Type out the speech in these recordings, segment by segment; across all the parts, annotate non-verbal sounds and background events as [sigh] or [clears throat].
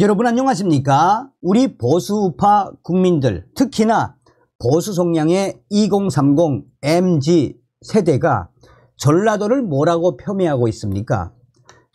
여러분 안녕하십니까? 우리 보수파 국민들 특히나 보수 성향의 2030 MG 세대가 전라도를 뭐라고 표훼하고 있습니까?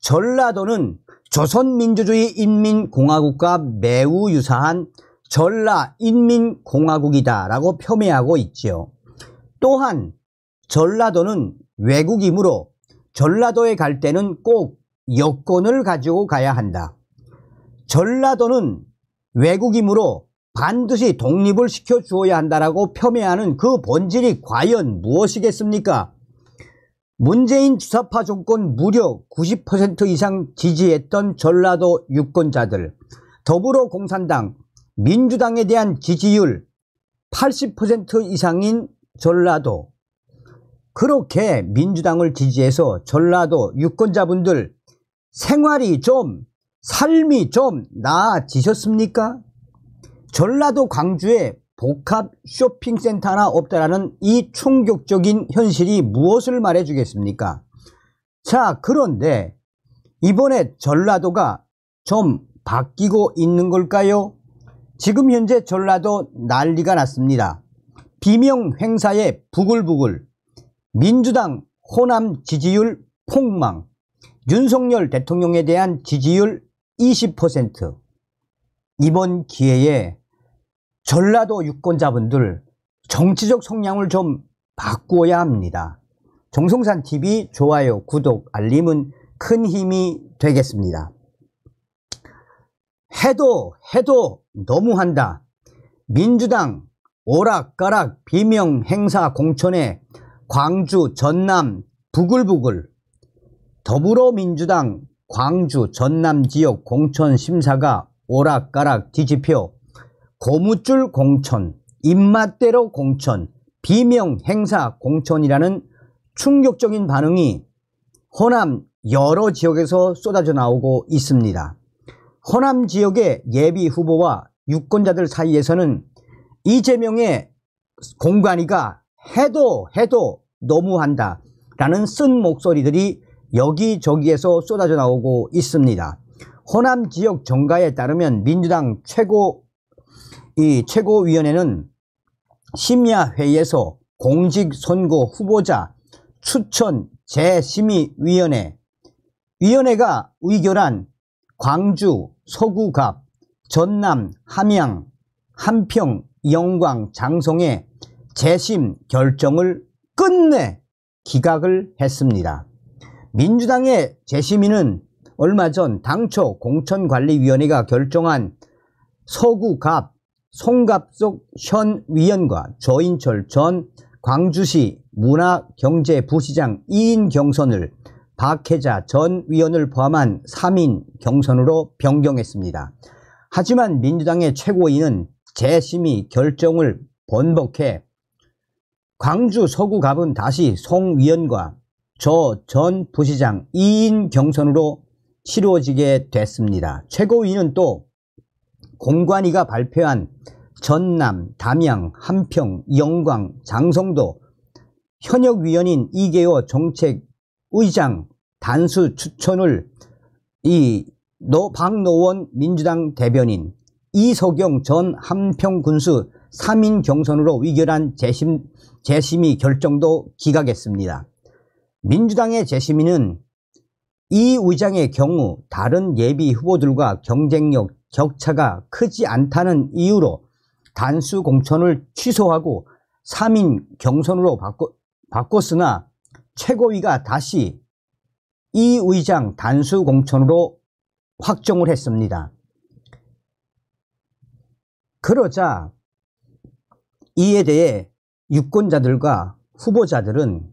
전라도는 조선민주주의 인민공화국과 매우 유사한 전라인민공화국이다라고 표훼하고 있지요. 또한 전라도는 외국이므로 전라도에 갈 때는 꼭 여권을 가지고 가야 한다. 전라도는 외국이므로 반드시 독립을 시켜주어야 한다라고 폄훼하는 그 본질이 과연 무엇이겠습니까? 문재인 주사파 정권 무려 90% 이상 지지했던 전라도 유권자들, 더불어공산당, 민주당에 대한 지지율 80% 이상인 전라도, 그렇게 민주당을 지지해서 전라도 유권자분들 생활이 좀 삶이 좀 나아지셨습니까? 전라도 광주에 복합 쇼핑센터 하나 없다라는 이 충격적인 현실이 무엇을 말해주겠습니까? 자, 그런데 이번에 전라도가 좀 바뀌고 있는 걸까요? 지금 현재 전라도 난리가 났습니다. 비명 행사에 부글부글, 민주당 호남 지지율 폭망, 윤석열 대통령에 대한 지지율 20% 이번 기회에 전라도 유권자분들 정치적 성향을 좀 바꾸어야 합니다. 정성산 TV 좋아요, 구독, 알림은 큰 힘이 되겠습니다. 해도 해도 너무한다. 민주당 오락가락 비명 행사 공천에 광주, 전남 부글부글 더불어민주당 광주, 전남 지역 공천 심사가 오락가락 뒤집혀 고무줄 공천, 입맛대로 공천, 비명 행사 공천이라는 충격적인 반응이 호남 여러 지역에서 쏟아져 나오고 있습니다. 호남 지역의 예비 후보와 유권자들 사이에서는 이재명의 공관위가 해도 해도 너무한다 라는 쓴 목소리들이 여기저기에서 쏟아져 나오고 있습니다. 호남 지역 정가에 따르면 민주당 최고 이 최고위원회는 심야회의에서 공직선거 후보자 추천 재심의위원회 위원회가 의결한 광주, 서구갑, 전남, 함양, 함평, 영광, 장성의 재심 결정을 끝내 기각을 했습니다. 민주당의 재심의는 얼마 전 당초 공천관리위원회가 결정한 서구갑 송갑석 현 위원과 조인철 전 광주시 문화경제부시장 2인 경선을 박혜자 전 위원을 포함한 3인 경선으로 변경했습니다. 하지만 민주당의 최고위는 재심의 결정을 번복해 광주 서구갑은 다시 송 위원과 저전 부시장 2인 경선으로 치루어지게 됐습니다. 최고위는 또 공관위가 발표한 전남, 담양, 함평, 영광, 장성도 현역위원인 이계호 정책의장 단수 추천을 이 노, 박노원 민주당 대변인 이석영 전 함평군수 3인 경선으로 위결한 재심, 재심이 결정도 기각했습니다. 민주당의 재심의는 이 의장의 경우 다른 예비 후보들과 경쟁력 격차가 크지 않다는 이유로 단수 공천을 취소하고 3인 경선으로 바꿔, 바꿨으나 최고위가 다시 이 의장 단수 공천으로 확정을 했습니다. 그러자 이에 대해 유권자들과 후보자들은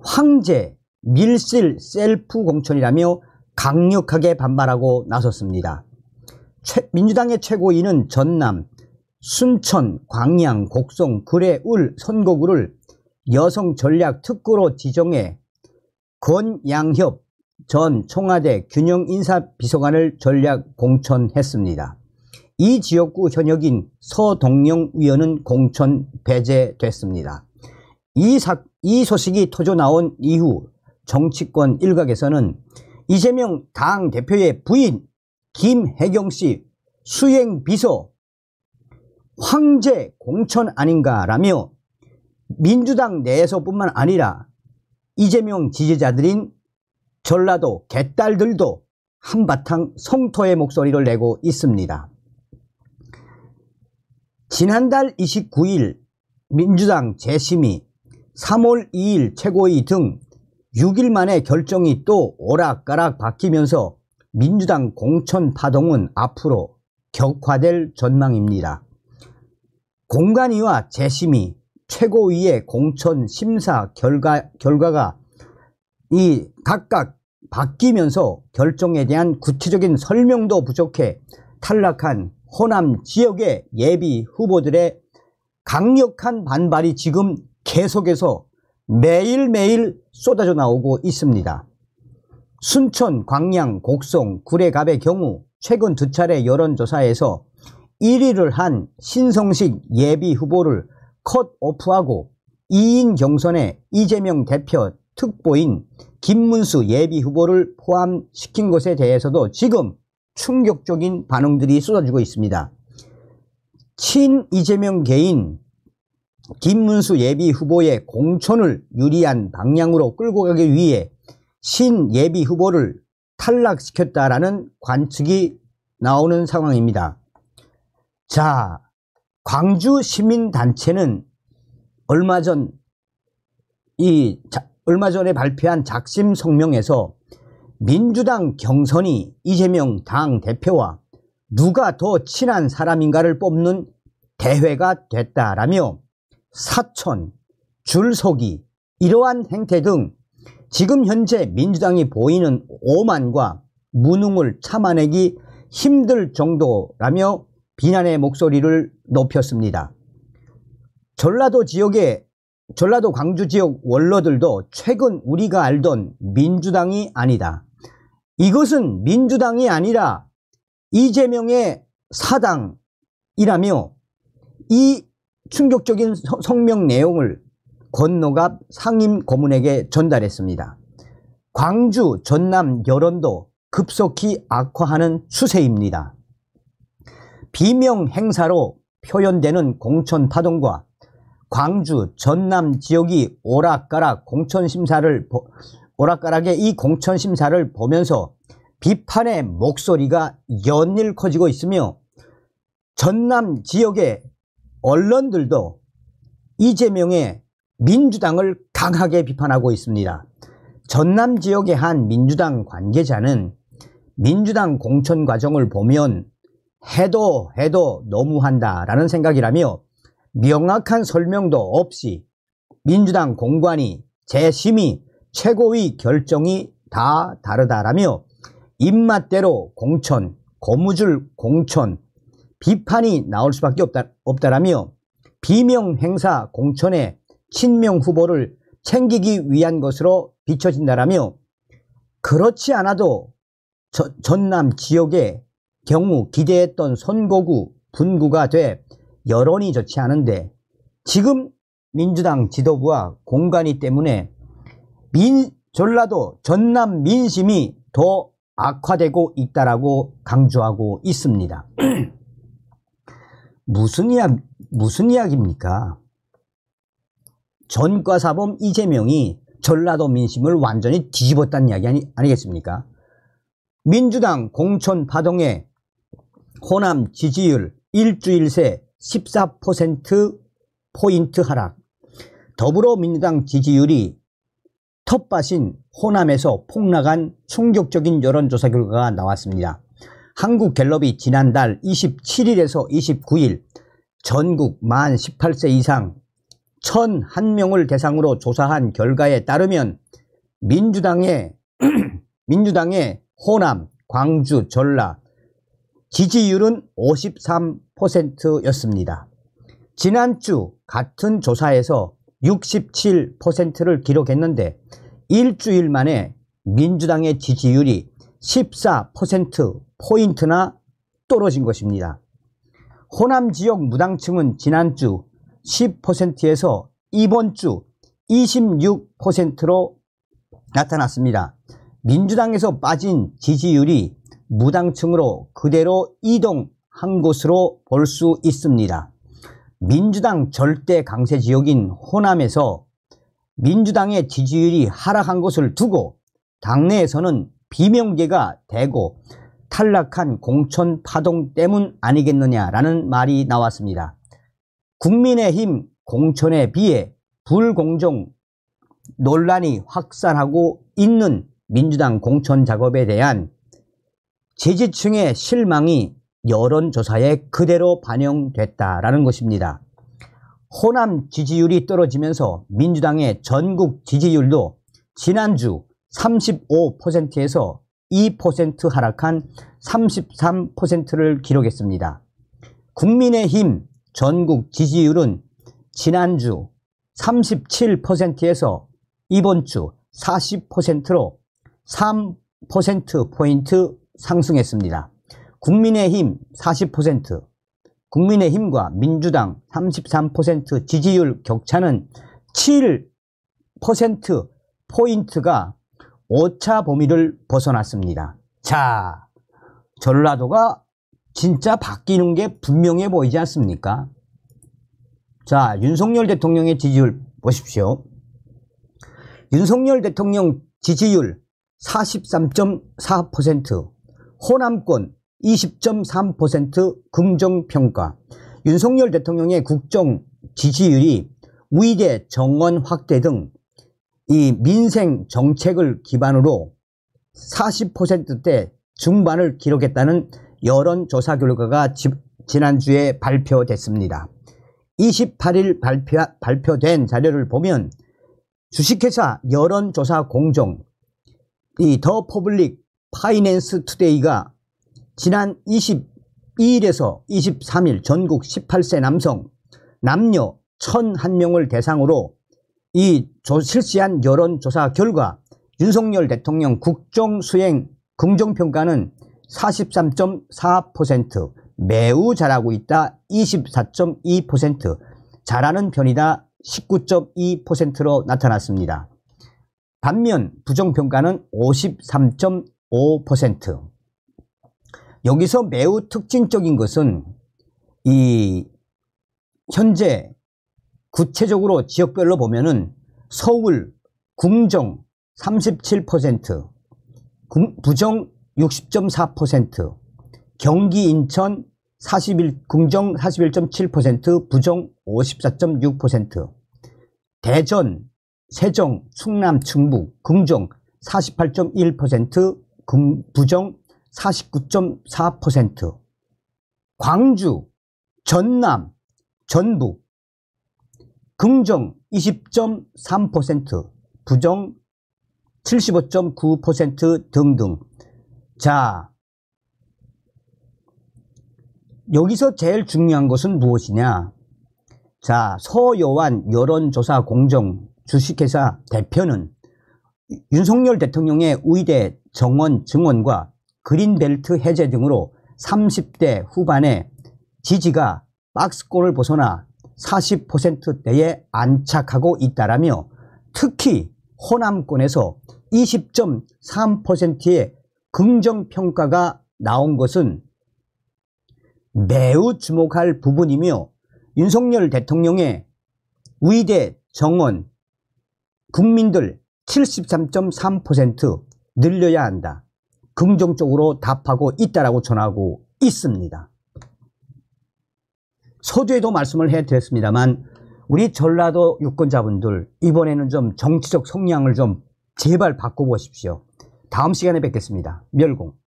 황제, 밀실, 셀프 공천이라며 강력하게 반발하고 나섰습니다. 최, 민주당의 최고위는 전남, 순천, 광양, 곡성, 구례, 울 선거구를 여성 전략 특구로 지정해 권양협 전 청와대 균형인사비서관을 전략 공천했습니다. 이 지역구 현역인 서동영 위원은 공천 배제됐습니다. 이, 사, 이 소식이 터져 나온 이후 정치권 일각에서는 이재명 당 대표의 부인 김혜경 씨 수행 비서 황제 공천 아닌가라며 민주당 내에서뿐만 아니라 이재명 지지자들인 전라도 개딸들도 한바탕 성토의 목소리를 내고 있습니다. 지난달 29일 민주당 재심이 3월 2일 최고위 등 6일 만에 결정이 또 오락가락 바뀌면서 민주당 공천 파동은 앞으로 격화될 전망입니다. 공간위와 재심이 최고위의 공천 심사 결과, 결과가 이 각각 바뀌면서 결정에 대한 구체적인 설명도 부족해 탈락한 호남 지역의 예비 후보들의 강력한 반발이 지금 계속해서 매일매일 쏟아져 나오고 있습니다. 순천, 광양, 곡성, 구례갑의 경우 최근 두 차례 여론조사에서 1위를 한 신성식 예비 후보를 컷오프하고 2인 경선에 이재명 대표 특보인 김문수 예비 후보를 포함시킨 것에 대해서도 지금 충격적인 반응들이 쏟아지고 있습니다. 친 이재명 개인 김문수 예비 후보의 공천을 유리한 방향으로 끌고 가기 위해 신 예비 후보를 탈락시켰다라는 관측이 나오는 상황입니다. 자, 광주 시민단체는 얼마 전, 이, 자, 얼마 전에 발표한 작심 성명에서 민주당 경선이 이재명 당 대표와 누가 더 친한 사람인가를 뽑는 대회가 됐다라며 사촌 줄서기, 이러한 행태 등 지금 현재 민주당이 보이는 오만과 무능을 참아내기 힘들 정도라며 비난의 목소리를 높였습니다. 전라도 지역의 전라도 광주 지역 원로들도 최근 우리가 알던 민주당이 아니다. 이것은 민주당이 아니라 이재명의 사당이라며 이 충격적인 성명 내용을 권노갑 상임 고문에게 전달했습니다. 광주, 전남 여론도 급속히 악화하는 추세입니다. 비명 행사로 표현되는 공천 파동과 광주, 전남 지역이 오락가락 공천 심사를 오락가락의 이 공천 심사를 보면서 비판의 목소리가 연일 커지고 있으며 전남 지역의 언론들도 이재명의 민주당을 강하게 비판하고 있습니다. 전남 지역의 한 민주당 관계자는 민주당 공천 과정을 보면 해도 해도 너무한다라는 생각이라며 명확한 설명도 없이 민주당 공관이 재심이 최고위 결정이 다 다르다라며 입맛대로 공천, 고무줄 공천, 비판이 나올 수밖에 없다, 없다라며 비명 행사 공천에 친명 후보를 챙기기 위한 것으로 비춰진다라며 그렇지 않아도 저, 전남 지역의 경우 기대했던 선거구 분구가 돼 여론이 좋지 않은데 지금 민주당 지도부와 공간이 때문에 민, 전라도 전남 민심이 더 악화되고 있다라고 강조하고 있습니다. [clears throat] 무슨 이야 무슨 이야기입니까? 전과사범 이재명이 전라도 민심을 완전히 뒤집었다는 이야기 아니, 아니겠습니까? 민주당 공천 파동에 호남 지지율 일주일 새 14%포인트 하락 더불어민주당 지지율이 텃밭인 호남에서 폭락한 충격적인 여론조사 결과가 나왔습니다. 한국갤럽이 지난달 27일에서 29일 전국 만 18세 이상 1001명을 대상으로 조사한 결과에 따르면 민주당의 [clears throat] 민주당의 호남, 광주, 전라 지지율은 53%였습니다. 지난주 같은 조사에서 67%를 기록했는데 일주일 만에 민주당의 지지율이 14%포인트나 떨어진 것입니다. 호남 지역 무당층은 지난주 10%에서 이번 주 26%로 나타났습니다. 민주당에서 빠진 지지율이 무당층으로 그대로 이동한 것으로 볼 수 있습니다. 민주당 절대 강세 지역인 호남에서 민주당의 지지율이 하락한 것을 두고 당내에서는 비명계가 되고 탈락한 공천 파동 때문 아니겠느냐라는 말이 나왔습니다. 국민의힘 공천에 비해 불공정 논란이 확산하고 있는 민주당 공천 작업에 대한 지지층의 실망이 여론조사에 그대로 반영됐다라는 것입니다. 호남 지지율이 떨어지면서 민주당의 전국 지지율도 지난주 35%에서 2% 하락한 33%를 기록했습니다. 국민의힘 전국 지지율은 지난주 37%에서 이번 주 40%로 3%포인트 상승했습니다. 국민의힘 40%, 국민의힘과 민주당 33% 지지율 격차는 7%포인트가 오차 범위를 벗어났습니다. 자, 전라도가 진짜 바뀌는 게 분명해 보이지 않습니까? 자, 윤석열 대통령의 지지율 보십시오. 윤석열 대통령 지지율 43.4%, 호남권 20.3% 긍정평가, 윤석열 대통령의 국정 지지율이 위대 정원 확대 등이 민생 정책을 기반으로 40%대 중반을 기록했다는 여론조사 결과가 지, 지난주에 발표됐습니다. 28일 발표, 발표된 자료를 보면 주식회사 여론조사 공정 이 더 퍼블릭 파이낸스 투데이가 지난 22일에서 23일 전국 18세 남성 남녀 1001명을 대상으로 이 실시한 여론조사 결과 윤석열 대통령 국정수행 긍정평가는 43.4% 매우 잘하고 있다 24.2% 잘하는 편이다 19.2%로 나타났습니다. 반면 부정평가는 53.5% 여기서 매우 특징적인 것은 이 현재 구체적으로 지역별로 보면은 서울, 궁정 37%, 부정 60.4%, 경기 인천 41, 궁정 41.7%, 부정 54.6%, 대전, 세종, 충남, 충북, 긍정 48.1%, 부정 49.4%, 광주, 전남, 전북 긍정 20.3%, 부정 75.9% 등등. 자, 여기서 제일 중요한 것은 무엇이냐? 자, 서요한 여론조사 공정 주식회사 대표는 윤석열 대통령의 우이대 정원 증원과 그린벨트 해제 등으로 30대 후반에 지지가 박스골을 벗어나 40%대에 안착하고 있다라며 특히 호남권에서 20.3%의 긍정평가가 나온 것은 매우 주목할 부분이며 윤석열 대통령의 위대 정원 국민들 73.3% 늘려야 한다. 긍정적으로 답하고 있다라고 전하고 있습니다. 서두에도 말씀을 해드렸습니다만 우리 전라도 유권자분들 이번에는 좀 정치적 성향을 좀 제발 바꿔보십시오. 다음 시간에 뵙겠습니다. 멸공.